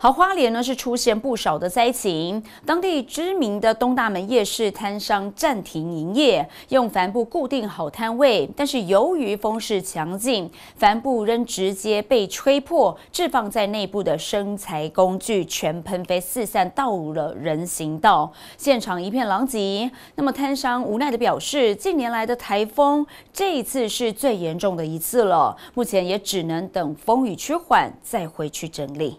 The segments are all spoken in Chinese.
好，花莲呢是出现不少的灾情，当地知名的东大门夜市摊商暂停营业，用帆布固定好摊位，但是由于风势强劲，帆布仍直接被吹破，置放在内部的生财工具全喷飞四散，到了人行道，现场一片狼藉。那么摊商无奈的表示，近年来的台风，这一次是最严重的一次了，目前也只能等风雨趋缓，再回去整理。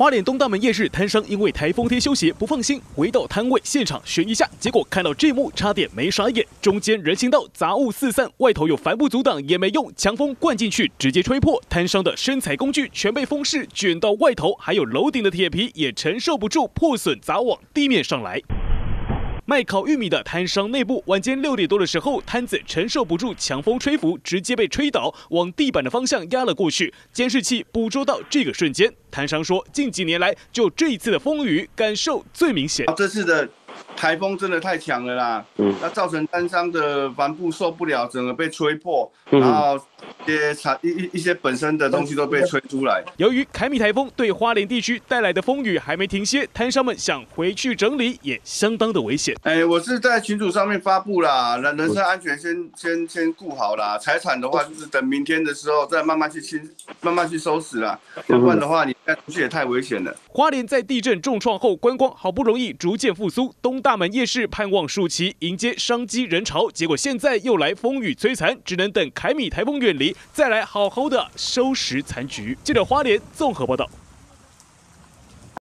花莲东大门夜市摊商因为台风天休息不放心，回到摊位现场寻一下，结果看到这幕差点没傻眼：中间人行道杂物四散，外头有帆布阻挡也没用，强风灌进去直接吹破；摊商的生材工具全被风势卷到外头，还有楼顶的铁皮也承受不住破损，砸往地面上来。卖烤玉米的摊商内部，晚间六点多的时候，摊子承受不住强风吹拂，直接被吹倒，往地板的方向压了过去。监视器捕捉到这个瞬间。摊商说，近几年来就这一次的风雨感受最明显。这次的台风真的太强了啦，嗯，那造成摊商的帆布受不了，整个被吹破，然后。些产一一一些本身的东西都被吹出来。由于凯米台风对花莲地区带来的风雨还没停歇，摊商们想回去整理也相当的危险。哎，我是在群主上面发布了，人人身安全先先先顾好了，财产的话就是等明天的时候再慢慢去清，慢慢去收拾了。不然的话你。这也太危险了？花莲在地震重创后，观光好不容易逐渐复苏，东大门夜市盼望竖旗迎接商机人潮，结果现在又来风雨摧残，只能等凯米台风远离，再来好好的收拾残局。记者花莲综合报道。